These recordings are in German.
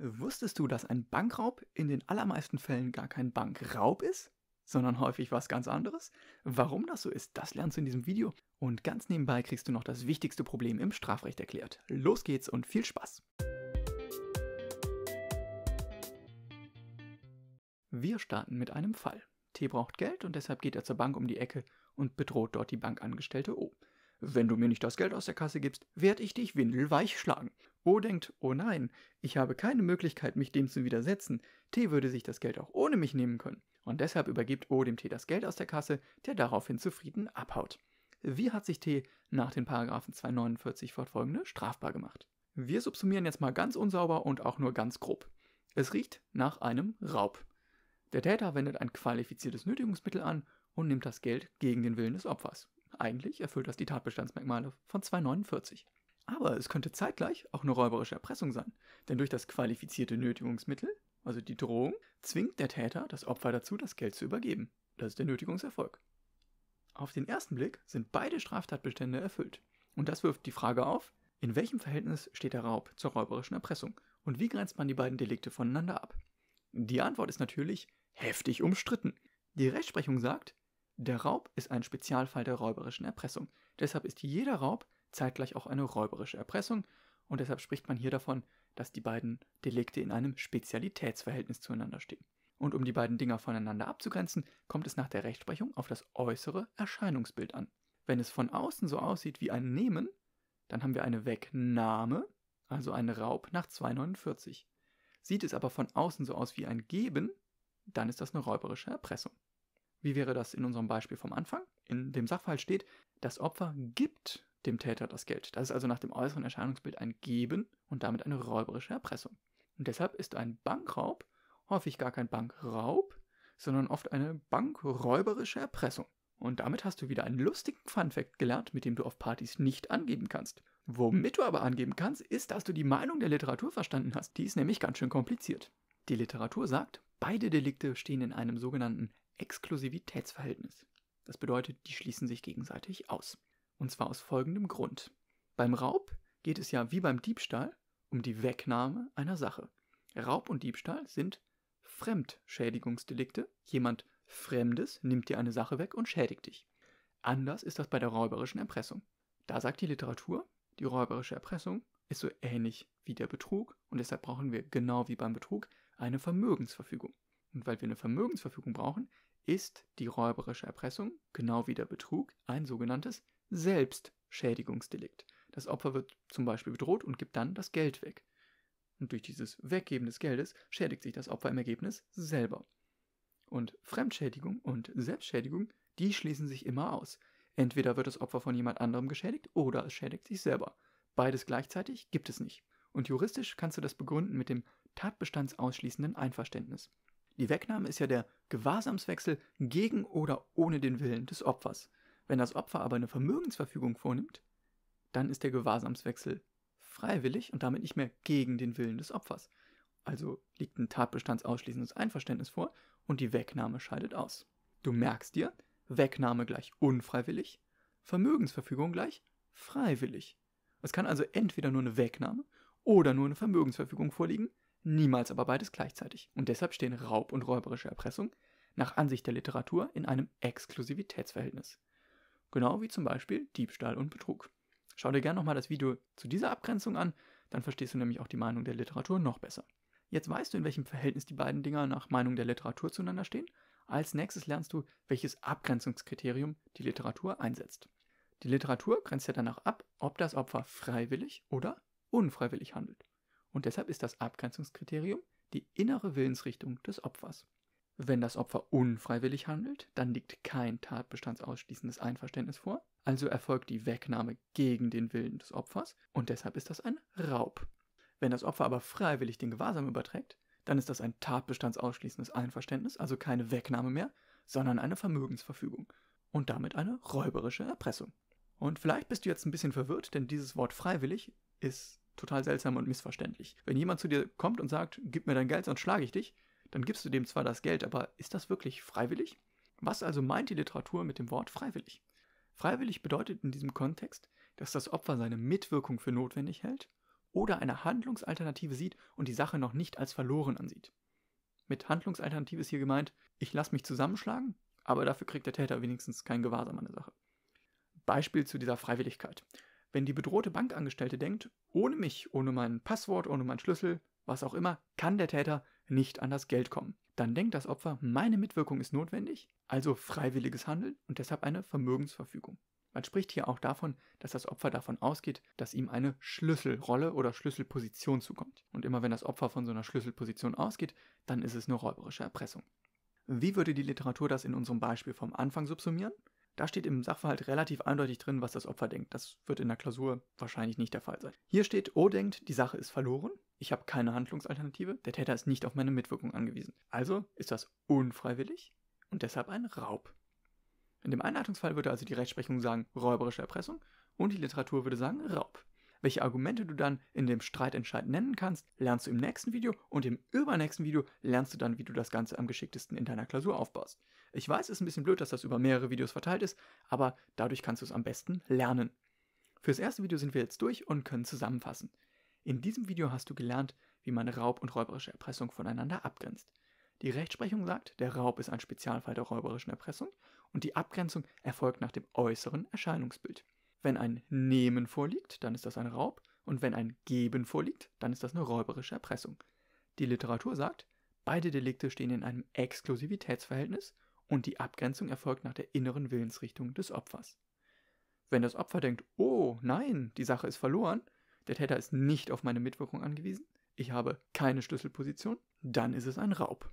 Wusstest du, dass ein Bankraub in den allermeisten Fällen gar kein Bankraub ist, sondern häufig was ganz anderes? Warum das so ist, das lernst du in diesem Video. Und ganz nebenbei kriegst du noch das wichtigste Problem im Strafrecht erklärt. Los geht's und viel Spaß! Wir starten mit einem Fall. T braucht Geld und deshalb geht er zur Bank um die Ecke und bedroht dort die Bankangestellte O. Wenn du mir nicht das Geld aus der Kasse gibst, werde ich dich windelweich schlagen. Bo denkt, oh nein, ich habe keine Möglichkeit, mich dem zu widersetzen. T würde sich das Geld auch ohne mich nehmen können. Und deshalb übergibt O dem T das Geld aus der Kasse, der daraufhin zufrieden abhaut. Wie hat sich T nach den Paragraphen 249 fortfolgende strafbar gemacht? Wir subsumieren jetzt mal ganz unsauber und auch nur ganz grob. Es riecht nach einem Raub. Der Täter wendet ein qualifiziertes Nötigungsmittel an und nimmt das Geld gegen den Willen des Opfers. Eigentlich erfüllt das die Tatbestandsmerkmale von 249. Aber es könnte zeitgleich auch eine räuberische Erpressung sein, denn durch das qualifizierte Nötigungsmittel, also die Drohung, zwingt der Täter das Opfer dazu, das Geld zu übergeben. Das ist der Nötigungserfolg. Auf den ersten Blick sind beide Straftatbestände erfüllt. Und das wirft die Frage auf, in welchem Verhältnis steht der Raub zur räuberischen Erpressung und wie grenzt man die beiden Delikte voneinander ab? Die Antwort ist natürlich heftig umstritten. Die Rechtsprechung sagt, der Raub ist ein Spezialfall der räuberischen Erpressung. Deshalb ist jeder Raub zeitgleich auch eine räuberische Erpressung, und deshalb spricht man hier davon, dass die beiden Delikte in einem Spezialitätsverhältnis zueinander stehen. Und um die beiden Dinger voneinander abzugrenzen, kommt es nach der Rechtsprechung auf das äußere Erscheinungsbild an. Wenn es von außen so aussieht wie ein Nehmen, dann haben wir eine Wegnahme, also einen Raub nach 249. Sieht es aber von außen so aus wie ein Geben, dann ist das eine räuberische Erpressung. Wie wäre das in unserem Beispiel vom Anfang? In dem Sachverhalt steht, das Opfer gibt dem Täter das Geld. Das ist also nach dem äußeren Erscheinungsbild ein Geben und damit eine räuberische Erpressung. Und deshalb ist ein Bankraub häufig gar kein Bankraub, sondern oft eine bankräuberische Erpressung. Und damit hast du wieder einen lustigen Funfact gelernt, mit dem du auf Partys nicht angeben kannst. Womit du aber angeben kannst, ist, dass du die Meinung der Literatur verstanden hast. Die ist nämlich ganz schön kompliziert. Die Literatur sagt, beide Delikte stehen in einem sogenannten Exklusivitätsverhältnis. Das bedeutet, die schließen sich gegenseitig aus. Und zwar aus folgendem Grund. Beim Raub geht es ja wie beim Diebstahl um die Wegnahme einer Sache. Raub und Diebstahl sind Fremdschädigungsdelikte. Jemand Fremdes nimmt dir eine Sache weg und schädigt dich. Anders ist das bei der räuberischen Erpressung. Da sagt die Literatur, die räuberische Erpressung ist so ähnlich wie der Betrug und deshalb brauchen wir genau wie beim Betrug eine Vermögensverfügung. Und weil wir eine Vermögensverfügung brauchen, ist die räuberische Erpressung genau wie der Betrug ein sogenanntes Selbstschädigungsdelikt. Das Opfer wird zum Beispiel bedroht und gibt dann das Geld weg. Und durch dieses Weggeben des Geldes schädigt sich das Opfer im Ergebnis selber. Und Fremdschädigung und Selbstschädigung, die schließen sich immer aus. Entweder wird das Opfer von jemand anderem geschädigt oder es schädigt sich selber. Beides gleichzeitig gibt es nicht. Und juristisch kannst du das begründen mit dem tatbestandsausschließenden Einverständnis. Die Wegnahme ist ja der Gewahrsamswechsel gegen oder ohne den Willen des Opfers. Wenn das Opfer aber eine Vermögensverfügung vornimmt, dann ist der Gewahrsamswechsel freiwillig und damit nicht mehr gegen den Willen des Opfers. Also liegt ein tatbestandsausschließendes Einverständnis vor und die Wegnahme scheidet aus. Du merkst dir, Wegnahme gleich unfreiwillig, Vermögensverfügung gleich freiwillig. Es kann also entweder nur eine Wegnahme oder nur eine Vermögensverfügung vorliegen, niemals aber beides gleichzeitig. Und deshalb stehen Raub und räuberische Erpressung nach Ansicht der Literatur in einem Exklusivitätsverhältnis. Genau wie zum Beispiel Diebstahl und Betrug. Schau dir gerne nochmal das Video zu dieser Abgrenzung an, dann verstehst du nämlich auch die Meinung der Literatur noch besser. Jetzt weißt du, in welchem Verhältnis die beiden Dinger nach Meinung der Literatur zueinander stehen. Als nächstes lernst du, welches Abgrenzungskriterium die Literatur einsetzt. Die Literatur grenzt ja danach ab, ob das Opfer freiwillig oder unfreiwillig handelt. Und deshalb ist das Abgrenzungskriterium die innere Willensrichtung des Opfers. Wenn das Opfer unfreiwillig handelt, dann liegt kein tatbestandsausschließendes Einverständnis vor, also erfolgt die Wegnahme gegen den Willen des Opfers und deshalb ist das ein Raub. Wenn das Opfer aber freiwillig den Gewahrsam überträgt, dann ist das ein tatbestandsausschließendes Einverständnis, also keine Wegnahme mehr, sondern eine Vermögensverfügung und damit eine räuberische Erpressung. Und vielleicht bist du jetzt ein bisschen verwirrt, denn dieses Wort freiwillig ist total seltsam und missverständlich. Wenn jemand zu dir kommt und sagt, gib mir dein Geld, sonst schlage ich dich, dann gibst du dem zwar das Geld, aber ist das wirklich freiwillig? Was also meint die Literatur mit dem Wort freiwillig? Freiwillig bedeutet in diesem Kontext, dass das Opfer seine Mitwirkung für notwendig hält oder eine Handlungsalternative sieht und die Sache noch nicht als verloren ansieht. Mit Handlungsalternative ist hier gemeint, ich lasse mich zusammenschlagen, aber dafür kriegt der Täter wenigstens kein Gewahrsam an der Sache. Beispiel zu dieser Freiwilligkeit. Wenn die bedrohte Bankangestellte denkt, ohne mich, ohne mein Passwort, ohne meinen Schlüssel, was auch immer, kann der Täter nicht an das Geld kommen. Dann denkt das Opfer, meine Mitwirkung ist notwendig, also freiwilliges Handeln und deshalb eine Vermögensverfügung. Man spricht hier auch davon, dass das Opfer davon ausgeht, dass ihm eine Schlüsselrolle oder Schlüsselposition zukommt. Und immer wenn das Opfer von so einer Schlüsselposition ausgeht, dann ist es eine räuberische Erpressung. Wie würde die Literatur das in unserem Beispiel vom Anfang subsumieren? Da steht im Sachverhalt relativ eindeutig drin, was das Opfer denkt. Das wird in der Klausur wahrscheinlich nicht der Fall sein. Hier steht, O oh, denkt, die Sache ist verloren. Ich habe keine Handlungsalternative, der Täter ist nicht auf meine Mitwirkung angewiesen. Also ist das unfreiwillig und deshalb ein Raub. In dem Einleitungsfall würde also die Rechtsprechung sagen räuberische Erpressung und die Literatur würde sagen Raub. Welche Argumente du dann in dem Streitentscheid nennen kannst, lernst du im nächsten Video und im übernächsten Video lernst du dann, wie du das Ganze am geschicktesten in deiner Klausur aufbaust. Ich weiß, es ist ein bisschen blöd, dass das über mehrere Videos verteilt ist, aber dadurch kannst du es am besten lernen. Fürs erste Video sind wir jetzt durch und können zusammenfassen. In diesem Video hast du gelernt, wie man Raub und räuberische Erpressung voneinander abgrenzt. Die Rechtsprechung sagt, der Raub ist ein Spezialfall der räuberischen Erpressung und die Abgrenzung erfolgt nach dem äußeren Erscheinungsbild. Wenn ein Nehmen vorliegt, dann ist das ein Raub und wenn ein Geben vorliegt, dann ist das eine räuberische Erpressung. Die Literatur sagt, beide Delikte stehen in einem Exklusivitätsverhältnis und die Abgrenzung erfolgt nach der inneren Willensrichtung des Opfers. Wenn das Opfer denkt, oh nein, die Sache ist verloren, der Täter ist nicht auf meine Mitwirkung angewiesen. Ich habe keine Schlüsselposition. Dann ist es ein Raub.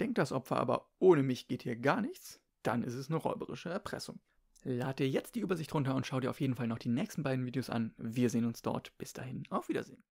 Denkt das Opfer aber, ohne mich geht hier gar nichts, dann ist es eine räuberische Erpressung. Lad dir jetzt die Übersicht runter und schau dir auf jeden Fall noch die nächsten beiden Videos an. Wir sehen uns dort. Bis dahin, auf Wiedersehen.